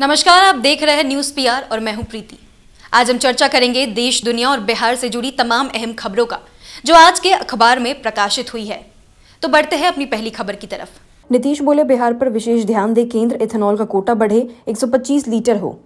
नमस्कार आप देख रहे हैं न्यूज पीआर और मैं हूं प्रीति आज हम चर्चा करेंगे देश दुनिया और बिहार से जुड़ी तमाम अहम खबरों का जो आज के अखबार में प्रकाशित हुई है तो बढ़ते हैं अपनी पहली खबर की तरफ नीतीश बोले बिहार पर विशेष ध्यान दे केंद्र इथेनॉल का कोटा बढ़े 125 लीटर हो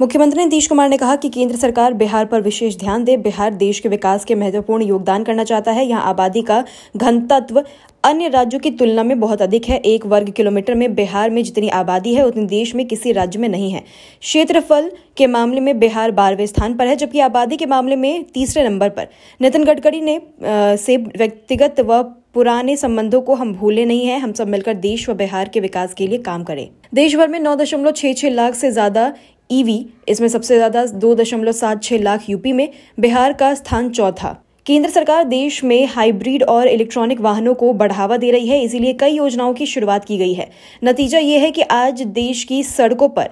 मुख्यमंत्री नीतीश कुमार ने कहा कि केंद्र सरकार बिहार पर विशेष ध्यान दे बिहार देश के विकास के महत्वपूर्ण योगदान करना चाहता है यहाँ आबादी का घनत्व अन्य राज्यों की तुलना में बहुत अधिक है एक वर्ग किलोमीटर में बिहार में जितनी आबादी है उतनी देश में किसी राज्य में नहीं है क्षेत्रफल के मामले में बिहार बारहवें स्थान पर है जबकि आबादी के मामले में तीसरे नंबर पर नितिन गडकरी ने आ, से व्यक्तिगत व पुराने संबंधों को हम भूले नहीं है हम सब मिलकर देश व बिहार के विकास के लिए काम करें देश भर में नौ दशमलव छह छह लाख से ज्यादा ईवी e इसमें सबसे ज्यादा दो दशमलव सात छह लाख यूपी में बिहार का स्थान चौथा केंद्र सरकार देश में हाइब्रिड और इलेक्ट्रॉनिक वाहनों को बढ़ावा दे रही है इसीलिए कई योजनाओं की शुरुआत की गई है नतीजा ये है कि आज देश की सड़कों पर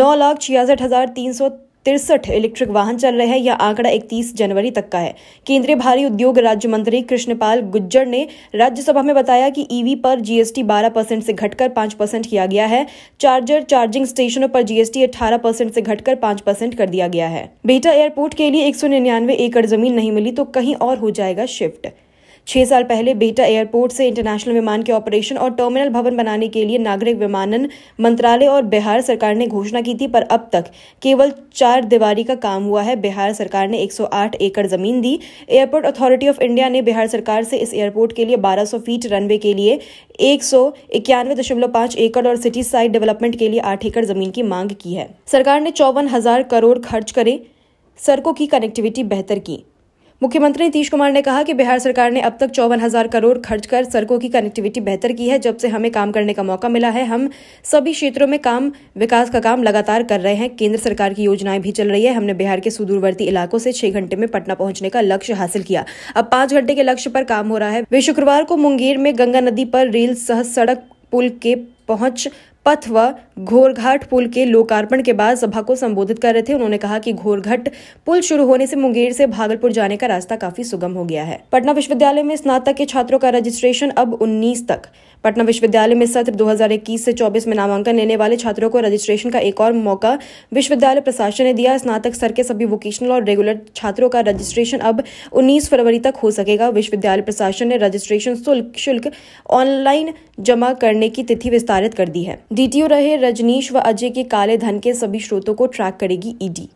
नौ लाख छियासठ हजार तीन सौ तिरसठ इलेक्ट्रिक वाहन चल रहे हैं यह आंकड़ा इकतीस जनवरी तक का है केंद्रीय भारी उद्योग राज्य मंत्री कृष्णपाल गुज्जर ने राज्यसभा में बताया कि ईवी पर जीएसटी 12 परसेंट से घटकर 5 परसेंट किया गया है चार्जर चार्जिंग स्टेशनों पर जीएसटी 18 परसेंट से घटकर 5 परसेंट कर दिया गया है बेटा एयरपोर्ट के लिए एक एकड़ जमीन नहीं मिली तो कहीं और हो जाएगा शिफ्ट छह साल पहले बेटा एयरपोर्ट से इंटरनेशनल विमान के ऑपरेशन और टर्मिनल भवन बनाने के लिए नागरिक विमानन मंत्रालय और बिहार सरकार ने घोषणा की थी पर अब तक केवल चार दीवारी का काम हुआ है बिहार सरकार ने 108 एकड़ जमीन दी एयरपोर्ट अथॉरिटी ऑफ इंडिया ने बिहार सरकार से इस एयरपोर्ट के लिए 1200 फीट रनवे के लिए एक एकड़ और सिटी साइड डेवलपमेंट के लिए आठ एकड़ जमीन की मांग की है सरकार ने चौवन हजार करोड़ खर्च करे सड़कों की कनेक्टिविटी बेहतर की मुख्यमंत्री नीतीश कुमार ने कहा कि बिहार सरकार ने अब तक चौवन हजार करोड़ खर्च कर सड़कों की कनेक्टिविटी बेहतर की है जब से हमें काम करने का मौका मिला है हम सभी क्षेत्रों में काम विकास का काम लगातार कर रहे हैं केंद्र सरकार की योजनाएं भी चल रही है हमने बिहार के सुदूरवर्ती इलाकों से छह घंटे में पटना पहुंचने का लक्ष्य हासिल किया अब पांच घंटे के लक्ष्य पर काम हो रहा है वे शुक्रवार को मुंगेर में गंगा नदी पर रेल सह सड़क पुल के पहुंच पथ व घोरघाट पुल के लोकार्पण के बाद सभा को संबोधित कर रहे थे उन्होंने कहा कि घोरघाट पुल शुरू होने से मुंगेर से भागलपुर जाने का रास्ता काफी सुगम हो गया है पटना विश्वविद्यालय में स्नातक के छात्रों का रजिस्ट्रेशन अब 19 तक पटना विश्वविद्यालय में सत्र 2021 से 24 में नामांकन लेने वाले छात्रों को रजिस्ट्रेशन का एक और मौका विश्वविद्यालय प्रशासन ने दिया स्नातक स्तर के सभी वोकेशनल और रेगुलर छात्रों का रजिस्ट्रेशन अब 19 फरवरी तक हो सकेगा विश्वविद्यालय प्रशासन ने रजिस्ट्रेशन शुल्क ऑनलाइन जमा करने की तिथि विस्तार खारिज कर दी है डीटीओ रहे रजनीश व अजय के काले धन के सभी स्रोतों को ट्रैक करेगी ईडी e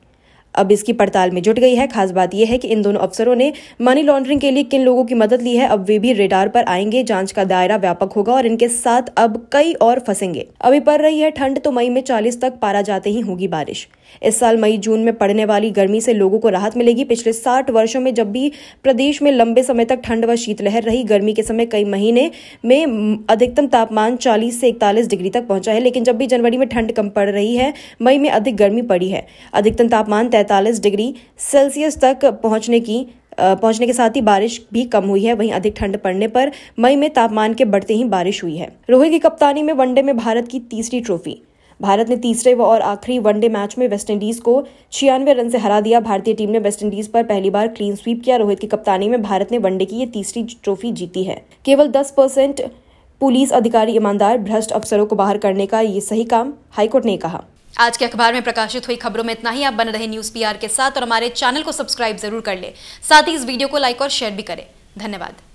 अब इसकी पड़ताल में जुट गई है खास बात यह है कि इन दोनों अफसरों ने मनी लॉन्ड्रिंग के लिए किन लोगों की मदद ली है अब वे भी रेडार पर आएंगे जांच का दायरा व्यापक होगा और इनके साथ अब कई और फंसेंगे अभी पड़ रही है ठंड तो मई में चालीस तक पारा जाते ही होगी बारिश इस साल मई जून में पड़ने वाली गर्मी से लोगों को राहत मिलेगी पिछले साठ वर्षो में जब भी प्रदेश में लंबे समय तक ठंड व शीतलहर रही गर्मी के समय कई महीने में अधिकतम तापमान चालीस से इकतालीस डिग्री तक पहुंचा है लेकिन जब भी जनवरी में ठंड कम पड़ रही है मई में अधिक गर्मी पड़ी है अधिकतम तापमान सैंतालीस डिग्री सेल्सियस तक पहुंचने की पहुंचने के साथ ही बारिश भी कम हुई है वहीं अधिक ठंड पड़ने पर मई में तापमान के बढ़ते ही बारिश हुई है रोहित की कप्तानी में वनडे में भारत की तीसरी ट्रॉफी भारत ने तीसरे व और आखिरी वनडे मैच में वेस्टइंडीज को छियानवे रन से हरा दिया भारतीय टीम ने वेस्टइंडीज पर पहली बार क्लीन स्वीप किया रोहित की कप्तानी में भारत ने वनडे की ये तीसरी ट्रॉफी जीती है केवल दस परसेंट पुलिस अधिकारी ईमानदार भ्रष्ट अफसरों को बाहर करने का ये सही काम हाईकोर्ट ने कहा आज के अखबार में प्रकाशित हुई खबरों में इतना ही आप बन रहे न्यूज पीआर के साथ और हमारे चैनल को सब्सक्राइब जरूर कर ले साथ ही इस वीडियो को लाइक और शेयर भी करें धन्यवाद